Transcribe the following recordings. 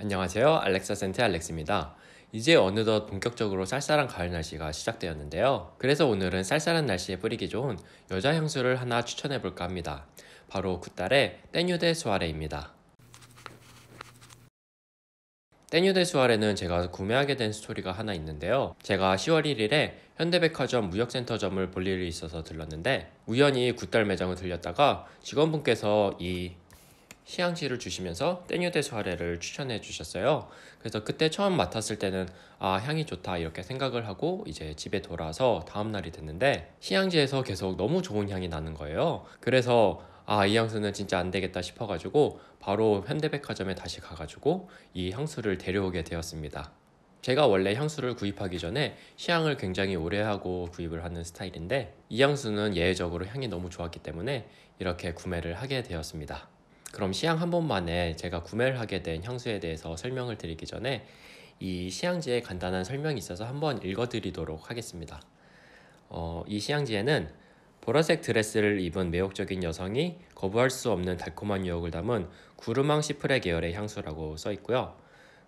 안녕하세요. 알렉사 센트 알렉스입니다. 이제 어느덧 본격적으로 쌀쌀한 가을 날씨가 시작되었는데요. 그래서 오늘은 쌀쌀한 날씨에 뿌리기 좋은 여자 향수를 하나 추천해 볼까 합니다. 바로 굿달의 땡유데 수아레입니다. 땡유데 수아레는 제가 구매하게 된 스토리가 하나 있는데요. 제가 10월 1일에 현대백화점 무역센터점을 볼 일이 있어서 들렀는데 우연히 굿달 매장을 들렸다가 직원분께서 이 시향지를 주시면서 땡유대소 아레를 추천해 주셨어요. 그래서 그때 처음 맡았을 때는 아 향이 좋다 이렇게 생각을 하고 이제 집에 돌아서 와 다음 날이 됐는데 시향지에서 계속 너무 좋은 향이 나는 거예요. 그래서 아, 이 향수는 진짜 안 되겠다 싶어가지고 바로 현대백화점에 다시 가가지고 이 향수를 데려오게 되었습니다. 제가 원래 향수를 구입하기 전에 시향을 굉장히 오래 하고 구입을 하는 스타일인데 이 향수는 예외적으로 향이 너무 좋았기 때문에 이렇게 구매를 하게 되었습니다. 그럼 시향 한 번만에 제가 구매를 하게 된 향수에 대해서 설명을 드리기 전에 이 시향지에 간단한 설명이 있어서 한번 읽어드리도록 하겠습니다. 어, 이 시향지에는 보라색 드레스를 입은 매혹적인 여성이 거부할 수 없는 달콤한 유혹을 담은 구르망 시프레 계열의 향수라고 써 있고요.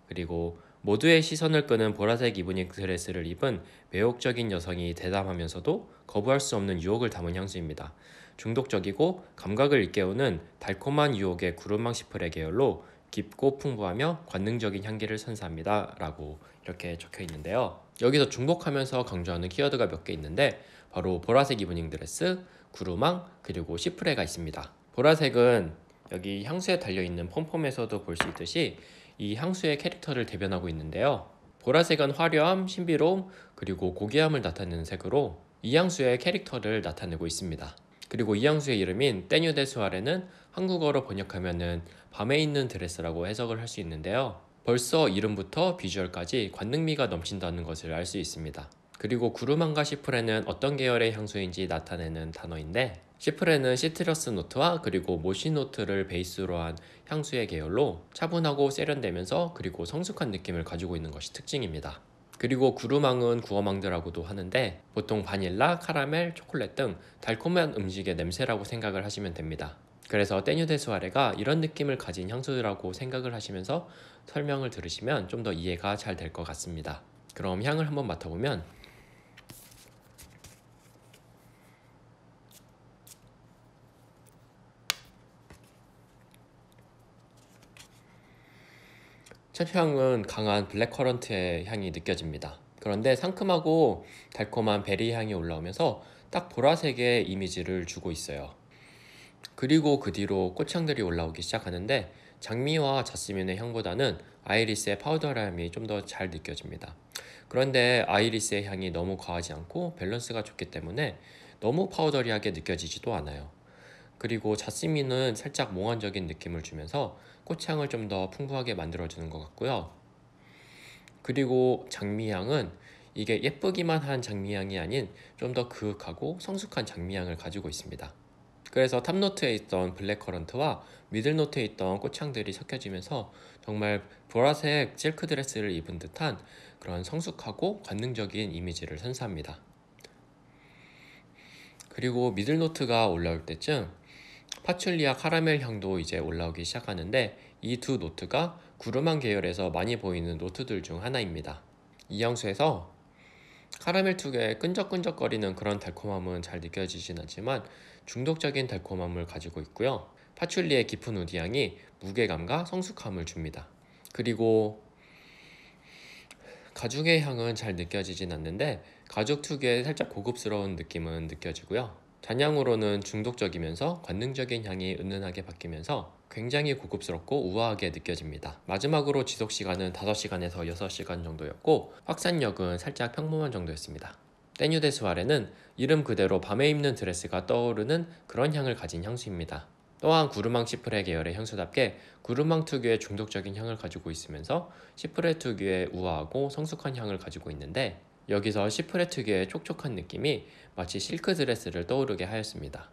그리고 모두의 시선을 끄는 보라색 이브닝 드레스를 입은 매혹적인 여성이 대담하면서도 거부할 수 없는 유혹을 담은 향수입니다. 중독적이고 감각을 일깨우는 달콤한 유혹의 구름망 시프레 계열로 깊고 풍부하며 관능적인 향기를 선사합니다. 라고 이렇게 적혀 있는데요. 여기서 중복하면서 강조하는 키워드가 몇 개 있는데 바로 보라색 이브닝 드레스, 구루망, 그리고 시프레가 있습니다. 보라색은 여기 향수에 달려있는 폼폼에서도 볼 수 있듯이 이 향수의 캐릭터를 대변하고 있는데요. 보라색은 화려함, 신비로움, 그리고 고귀함을 나타내는 색으로 이 향수의 캐릭터를 나타내고 있습니다. 그리고 이 향수의 이름인 떼뉴데스와레는 한국어로 번역하면은 밤에 있는 드레스라고 해석을 할 수 있는데요. 벌써 이름부터 비주얼까지 관능미가 넘친다는 것을 알 수 있습니다. 그리고 구르망과 시프레는 어떤 계열의 향수인지 나타내는 단어인데 시프레는 시트러스 노트와 그리고 모시 노트를 베이스로 한 향수의 계열로 차분하고 세련되면서 그리고 성숙한 느낌을 가지고 있는 것이 특징입니다. 그리고 구루망은 구어망드라고도 하는데 보통 바닐라, 카라멜, 초콜릿 등 달콤한 음식의 냄새라고 생각을 하시면 됩니다. 그래서 떼뉴데스와레가 이런 느낌을 가진 향수라고 생각을 하시면서 설명을 들으시면 좀 더 이해가 잘 될 것 같습니다. 그럼 향을 한번 맡아보면 첫 향은 강한 블랙커런트의 향이 느껴집니다. 그런데 상큼하고 달콤한 베리 향이 올라오면서 딱 보라색의 이미지를 주고 있어요. 그리고 그 뒤로 꽃향들이 올라오기 시작하는데 장미와 자스민의 향보다는 아이리스의 파우더라임이 좀 더 잘 느껴집니다. 그런데 아이리스의 향이 너무 과하지 않고 밸런스가 좋기 때문에 너무 파우더리하게 느껴지지도 않아요. 그리고 자스민은 살짝 몽환적인 느낌을 주면서 꽃향을 좀 더 풍부하게 만들어주는 것 같고요. 그리고 장미향은 이게 예쁘기만 한 장미향이 아닌 좀 더 그윽하고 성숙한 장미향을 가지고 있습니다. 그래서 탑노트에 있던 블랙커런트와 미들노트에 있던 꽃향들이 섞여지면서 정말 보라색 실크 드레스를 입은 듯한 그런 성숙하고 관능적인 이미지를 선사합니다. 그리고 미들노트가 올라올 때쯤 파출리아 카라멜 향도 이제 올라오기 시작하는데 이 두 노트가 구름한 계열에서 많이 보이는 노트들 중 하나입니다. 이향수에서 카라멜 투게의 끈적끈적거리는 그런 달콤함은 잘 느껴지진 않지만 중독적인 달콤함을 가지고 있고요. 파출리의 깊은 우디향이 무게감과 성숙함을 줍니다. 그리고 가죽의 향은 잘 느껴지진 않는데 가죽 투게의 살짝 고급스러운 느낌은 느껴지고요. 단향으로는 중독적이면서 관능적인 향이 은은하게 바뀌면서 굉장히 고급스럽고 우아하게 느껴집니다. 마지막으로 지속시간은 5시간에서 6시간 정도였고 확산력은 살짝 평범한 정도였습니다. 떼뉴데스와레는 이름 그대로 밤에 입는 드레스가 떠오르는 그런 향을 가진 향수입니다. 또한 구르망 시프레 계열의 향수답게 구르망 특유의 중독적인 향을 가지고 있으면서 시프레 특유의 우아하고 성숙한 향을 가지고 있는데 여기서 시프레 특유의 촉촉한 느낌이 마치 실크 드레스를 떠오르게 하였습니다.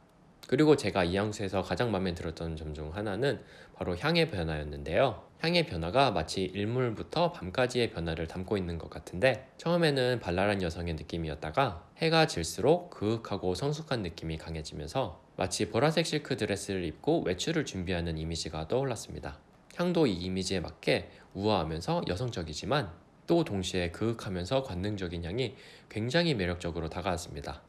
그리고 제가 이 향수에서 가장 마음에 들었던 점 중 하나는 바로 향의 변화였는데요. 향의 변화가 마치 일몰부터 밤까지의 변화를 담고 있는 것 같은데 처음에는 발랄한 여성의 느낌이었다가 해가 질수록 그윽하고 성숙한 느낌이 강해지면서 마치 보라색 실크 드레스를 입고 외출을 준비하는 이미지가 떠올랐습니다. 향도 이 이미지에 맞게 우아하면서 여성적이지만 또 동시에 그윽하면서 관능적인 향이 굉장히 매력적으로 다가왔습니다.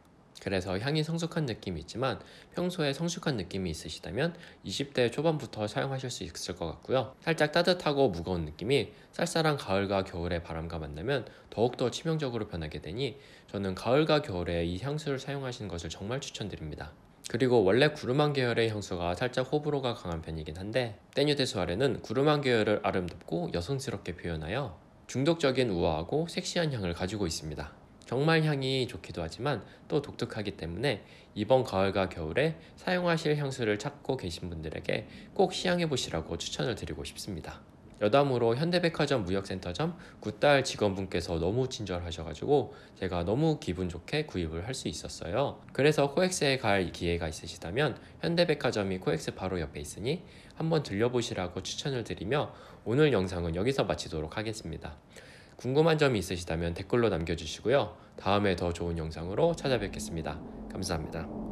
그래서 향이 성숙한 느낌이 있지만 평소에 성숙한 느낌이 있으시다면 20대 초반부터 사용하실 수 있을 것 같고요. 살짝 따뜻하고 무거운 느낌이 쌀쌀한 가을과 겨울의 바람과 만나면 더욱더 치명적으로 변하게 되니 저는 가을과 겨울에 이 향수를 사용하시는 것을 정말 추천드립니다. 그리고 원래 구름망 계열의 향수가 살짝 호불호가 강한 편이긴 한데 떼뉴데스와레는 구름망 계열을 아름답고 여성스럽게 표현하여 중독적인 우아하고 섹시한 향을 가지고 있습니다. 정말 향이 좋기도 하지만 또 독특하기 때문에 이번 가을과 겨울에 사용하실 향수를 찾고 계신 분들에게 꼭 시향해 보시라고 추천을 드리고 싶습니다. 여담으로 현대백화점 무역센터점 굿달 직원분께서 너무 친절하셔가지고 제가 너무 기분 좋게 구입을 할 수 있었어요. 그래서 코엑스에 갈 기회가 있으시다면 현대백화점이 코엑스 바로 옆에 있으니 한번 들려보시라고 추천을 드리며 오늘 영상은 여기서 마치도록 하겠습니다. 궁금한 점이 있으시다면 댓글로 남겨주시고요. 다음에 더 좋은 영상으로 찾아뵙겠습니다. 감사합니다.